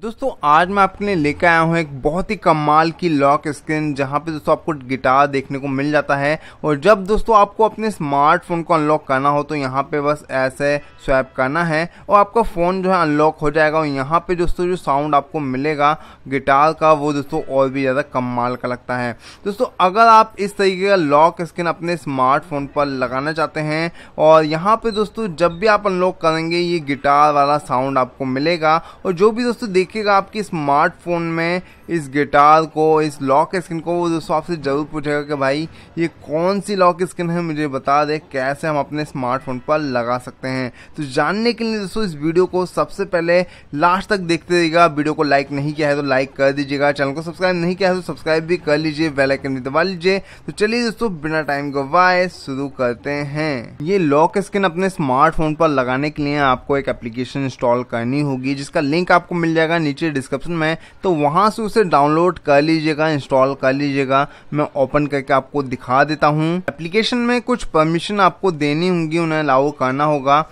दोस्तों आज मैं आपके लिए लेकर आया हूँ एक बहुत ही कमाल की लॉक स्क्रीन जहाँ पे दोस्तों आपको गिटार देखने को मिल जाता है और जब दोस्तों आपको अपने स्मार्टफोन को अनलॉक करना हो तो यहाँ पे बस ऐसे स्वैप करना है और आपका फ़ोन जो है अनलॉक हो जाएगा और यहाँ पे दोस्तों जो साउंड आपको मिलेगा गिटार का वो दोस्तों और भी ज़्यादा कमाल का लगता है दोस्तों अगर आप इस तरीके का लॉक स्क्रीन अपने स्मार्टफोन पर लगाना चाहते हैं और यहाँ पर दोस्तों जब भी आप अनलॉक करेंगे ये गिटार वाला साउंड आपको मिलेगा और जो भी दोस्तों देखिएगा आपके स्मार्टफोन में इस गिटार को इस लॉक स्क्रीन को वो दोस्तों आपसे ज़रूर पूछेगा कि भाई ये कौन सी लॉक स्किन है मुझे बता दे कैसे हम अपने स्मार्टफोन पर लगा सकते हैं तो जानने के लिए दोस्तों इस वीडियो को सबसे पहले लास्ट तक देखते रहिएगा वीडियो को लाइक नहीं किया है तो लाइक कर दीजिएगा चैनल को सब्सक्राइब नहीं किया है तो सब्सक्राइब भी कर लीजिए बेलाइकन भी दबा लीजिए तो चलिए दोस्तों बिना टाइम गवाए शुरू करते हैं ये लॉक स्क्रीन अपने स्मार्टफोन पर लगाने के लिए आपको एक एप्लीकेशन इंस्टॉल करनी होगी जिसका लिंक आपको मिल जाएगा जाएगा नीचे डिस्क्रिप्शन में तो वहाँ से उसे डाउनलोड कर लीजिएगा इंस्टॉल कर लीजिएगा मैं ओपन करके आपको दिखा देता हूँ एप्लीकेशन में कुछ परमिशन आपको देनी होंगी उन्हें अलाउ करना होगा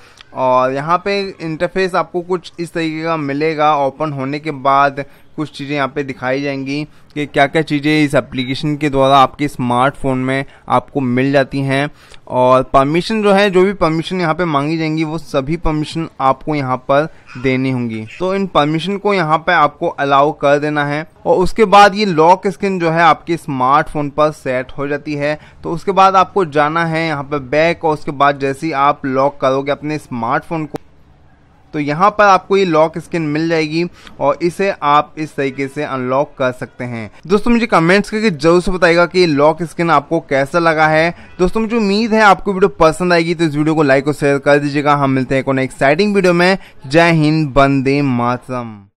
और यहाँ पे इंटरफेस आपको कुछ इस तरीके का मिलेगा ओपन होने के बाद कुछ चीज़ें यहाँ पे दिखाई जाएंगी कि क्या क्या चीज़ें इस एप्लीकेशन के द्वारा आपके स्मार्टफोन में आपको मिल जाती हैं और परमिशन जो है जो भी परमिशन यहाँ पे मांगी जाएंगी वो सभी परमिशन आपको यहाँ पर देनी होंगी तो इन परमिशन को यहाँ पे आपको अलाउ कर देना है और उसके बाद ये लॉक स्क्रीन जो है आपके स्मार्टफोन पर सेट हो जाती है तो उसके बाद आपको जाना है यहाँ पर बैक और उसके बाद जैसे ही आप लॉक करोगे अपने स्मार्टफोन को तो यहाँ पर आपको ये लॉक स्किन मिल जाएगी और इसे आप इस तरीके से अनलॉक कर सकते हैं दोस्तों मुझे कमेंट्स करके जरूर से बताएगा कि लॉक स्किन आपको कैसा लगा है दोस्तों मुझे उम्मीद है आपको वीडियो पसंद आएगी तो इस वीडियो को लाइक और शेयर कर दीजिएगा हम मिलते हैं एक्साइटिंग वीडियो में जय हिंद बंदे मातम